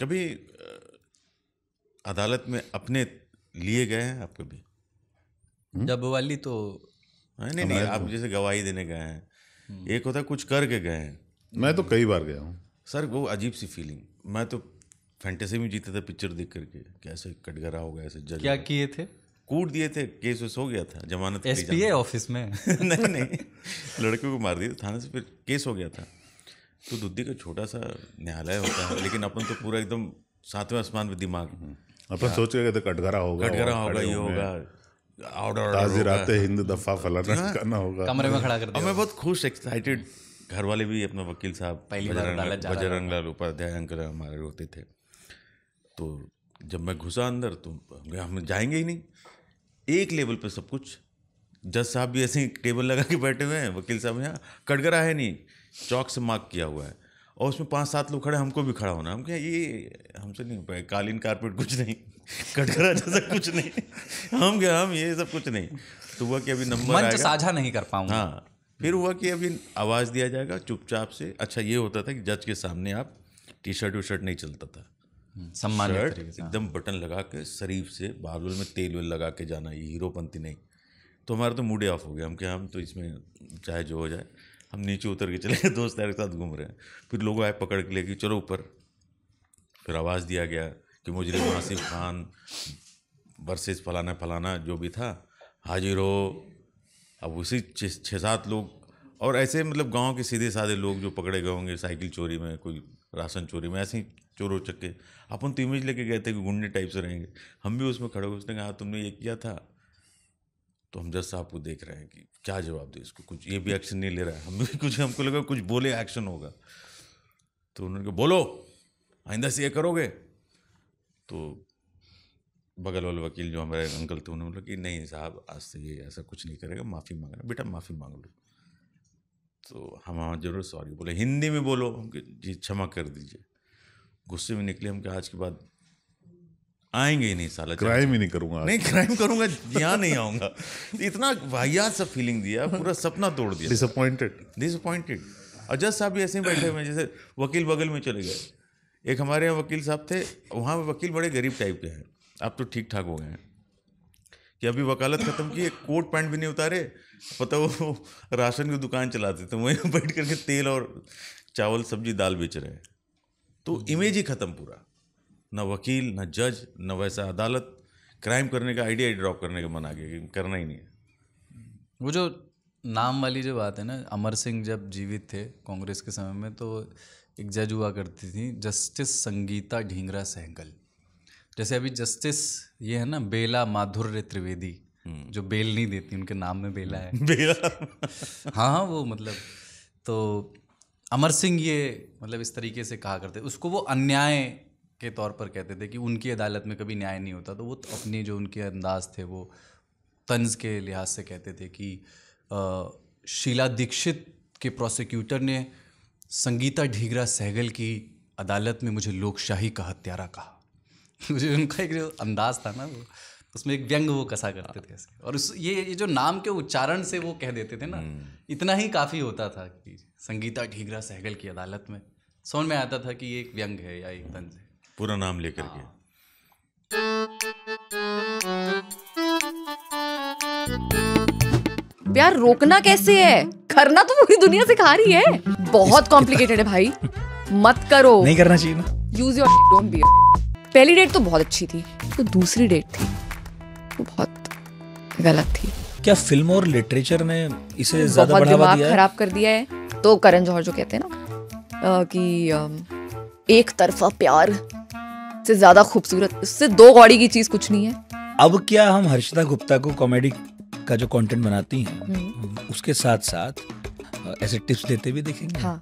कभी अदालत में अपने लिए गए हैं आप कभी हम्म? जब वाली तो नहीं नहीं, नहीं आप जैसे गवाही देने गए हैं हम्म। एक होता है कुछ करके गए हैं मैं तो कई बार गया हूँ सर वो अजीब सी फीलिंग मैं तो फैंटेसी में जीता था पिक्चर देख करके कैसे कटघरा हो गया ऐसे जज क्या किए थे कूट दिए थे केस वेस हो गया था जमानत एसपीए ऑफिस में नहीं नहीं लड़के को मार दिया थाने से फिर केस हो गया था तो दुद्दी का छोटा सा न्यायालय होता है लेकिन अपन तो पूरा एकदम सातवें आसमान में दिमाग हम्म। अपन सोच रहे थे कटघरा होगा कटघरा होगा ये होगा हिंद दफा फलाना हाँ। करना होगा कमरे में खड़ा कर दिया मैं बहुत खुश एक्साइटेड घर वाले भी अपने वकील साहब पहली बजरंग लाल उपाध्याय अंकल हमारे होते थे तो जब मैं घुसा अंदर तो हम जाएंगे ही नहीं एक लेवल पे सब कुछ जज साहब भी ऐसे ही टेबल लगा के बैठे हुए हैं वकील साहब यहाँ कटगरा है नहीं चौक से मार्क किया हुआ है और उसमें पांच सात लोग खड़े हमको भी खड़ा होना हम क्या ये हमसे नहीं हो पाए कालीन कारपेट कुछ नहीं कटघरा जैसा कुछ नहीं हम क्या हम ये सब कुछ नहीं तो हुआ कि अभी नंबर साझा नहीं कर पाऊंगा हाँ फिर हुआ कि अभी आवाज़ दिया जाएगा चुपचाप से अच्छा ये होता था कि जज के सामने आप टी शर्ट शर्ट नहीं चलता था हम्म, सम्मान हाँ। एकदम बटन लगा के शरीफ से बाबुल में तेल वेल लगा के जाना ये हीरोपंथी नहीं तो हमारा तो मूड ऑफ हो गया हम क्या हम तो इसमें चाहे जो हो जाए हम नीचे उतर के चले दोस्त यार के साथ घूम रहे हैं फिर लोग आए पकड़ के कि चलो ऊपर फिर आवाज़ दिया गया कि मुजरिम आसिफ खान वर्सेज फलाना फलाना जो भी था हाजिर हो अब उसी छः सात लोग और ऐसे मतलब गांव के सीधे साधे लोग जो पकड़े गए होंगे साइकिल चोरी में कोई राशन चोरी में ऐसे ही चोर चक्के अपन तो इमेज लेके गए थे कि गुंडे टाइप से रहेंगे हम भी उसमें खड़े हुए उसने कहा हाँ, तुमने ये किया था तो हम जस्ट आपको देख रहे हैं कि क्या जवाब दे इसको कुछ ये भी एक्शन नहीं ले रहा है हम भी कुछ हमको लगा कुछ बोले एक्शन होगा तो उन्होंने कहा बोलो आइंदा से ये करोगे तो बगल वाले वकील जो हमारे अंकल थे उन्होंने बोला कि नहीं साहब आज से ये ऐसा कुछ नहीं करेगा माफ़ी मांग रहे बेटा माफ़ी मांग लो तो हम हाँ जरूर सॉरी बोले हिंदी में बोलो हम जी क्षमा कर दीजिए गुस्से में निकले हम कि आज के बाद आएंगे ही नहीं साला क्राइम ही नहीं करूंगा नहीं क्राइम करूंगा यहाँ नहीं आऊंगा इतना वाहियात सा फीलिंग दिया पूरा सपना तोड़ दिया डिसअपॉइंटेड डिसअपॉइंटेड और जज साहब भी ऐसे ही बैठे हुए जैसे वकील बगल में चले गए एक हमारे यहाँ वकील साहब थे वहाँ वकील बड़े गरीब टाइप के हैं अब तो ठीक ठाक हो गए हैं कि अभी वकालत ख़त्म की कोट पैंट भी नहीं उतारे पता वो राशन की दुकान चलाते थे वहीं बैठ करके तेल और चावल सब्जी दाल बेच रहे हैं तो इमेज ही ख़त्म पूरा ना वकील ना जज ना वैसा अदालत क्राइम करने का आइडिया ही ड्रॉप करने का मन आ गया करना ही नहीं है वो जो नाम वाली जो बात है ना अमर सिंह जब जीवित थे कांग्रेस के समय में तो एक जज हुआ करती थी जस्टिस संगीता ढींगरा सहगल जैसे अभी जस्टिस ये है ना बेला माधुर्य त्रिवेदी हम्म। जो बेल नहीं देती उनके नाम में बेला है बेला हाँ हाँ वो मतलब तो अमर सिंह ये मतलब इस तरीके से कहा करते उसको वो अन्याय के तौर पर कहते थे कि उनकी अदालत में कभी न्याय नहीं होता तो वो तो अपने जो उनके अंदाज थे वो तंज के लिहाज से कहते थे कि आ, शीला दीक्षित के प्रोसिक्यूटर ने संगीता ढीगरा सहगल की अदालत में मुझे लोकशाही का हत्यारा कहा मुझे उनका एक जो अंदाज था ना वो उसमें एक व्यंग वो कसा करते थे और उस ये ये जो नाम के उच्चारण से वो कह देते थे ना हम्म। इतना ही काफ़ी होता था कि संगीता ढीगरा सहगल की अदालत में समझ में आता था कि ये एक व्यंग है या एक तंज है पूरा नाम लेकर के प्यार रोकना कैसे है करना तो पूरी दुनिया से खा रही है बहुत कॉम्प्लिकेटेड है भाई मत करो नहीं करना चाहिए ना यूज योर डोंट बी पहली डेट तो बहुत अच्छी थी तो दूसरी डेट थी वो बहुत गलत थी क्या फिल्म और लिटरेचर ने इसे ज्यादा बढ़ावा दिया खराब कर दिया है तो करण जौहर जो कहते हैं ना कि एक तरफा प्यार सबसे ज्यादा खूबसूरत उससे दो गौड़ी की चीज कुछ नहीं है अब क्या हम हर्षिता गुप्ता को कॉमेडी का जो कंटेंट बनाती हैं हम्म। उसके साथ साथ ऐसे टिप्स देते भी देखेंगे हाँ